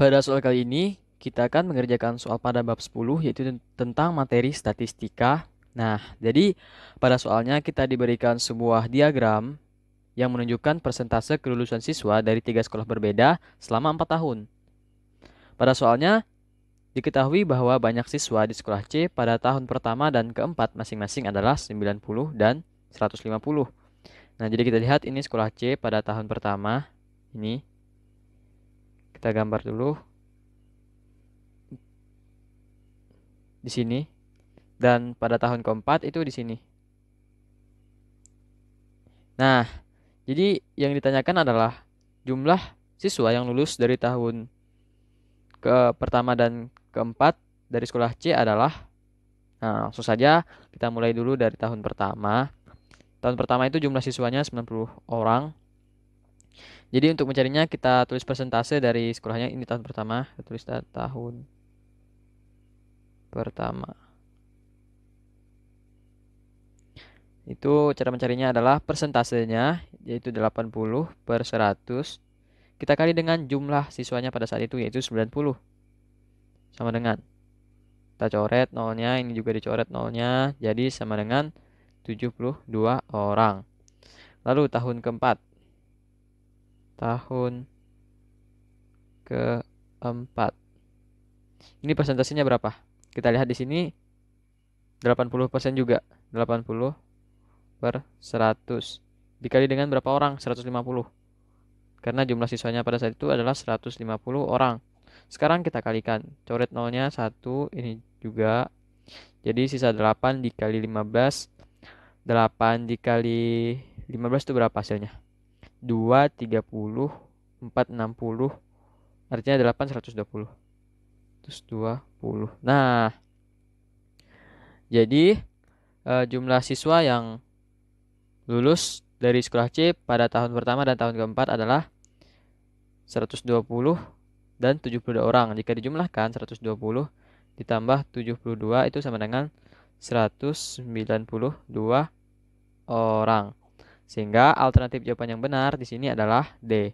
Pada soal kali ini, kita akan mengerjakan soal pada bab 10 yaitu tentang materi statistika. Nah, jadi pada soalnya kita diberikan sebuah diagram yang menunjukkan persentase kelulusan siswa dari tiga sekolah berbeda selama 4 tahun. Pada soalnya, diketahui bahwa banyak siswa di sekolah C pada tahun pertama dan keempat masing-masing adalah 90 dan 150. Nah, jadi kita lihat ini sekolah C pada tahun pertama, ini kita gambar dulu di sini dan pada tahun keempat itu di sini nah jadi yang ditanyakan adalah jumlah siswa yang lulus dari tahun ke pertama dan keempat dari sekolah C adalah nah langsung saja kita mulai dulu dari tahun pertama tahun pertama itu jumlah siswanya 90 orang jadi untuk mencarinya kita tulis persentase dari sekolahnya ini tahun pertama, kita tulis tahun pertama. Itu cara mencarinya adalah persentasenya yaitu 80 per 100 kita kali dengan jumlah siswanya pada saat itu yaitu 90. Sama dengan kita coret nolnya, ini juga dicoret nolnya, jadi sama dengan 72 orang. Lalu tahun keempat, tahun keempat. Ini persentasenya berapa? Kita lihat di sini 80% juga. 80 per 100 dikali dengan berapa orang? 150. Karena jumlah siswanya pada saat itu adalah 150 orang. Sekarang kita kalikan. Coret nolnya 1, ini juga. Jadi sisa 8 dikali 15. 8 dikali 15 itu berapa hasilnya? 230 460 artinya 8 120 terus 20 nah jadi e, jumlah siswa yang lulus dari sekolah C pada tahun pertama dan tahun keempat adalah 120 dan 72 orang jika dijumlahkan 120 ditambah 72 itu sama dengan 192 orang sehingga alternatif jawaban yang benar di sini adalah D.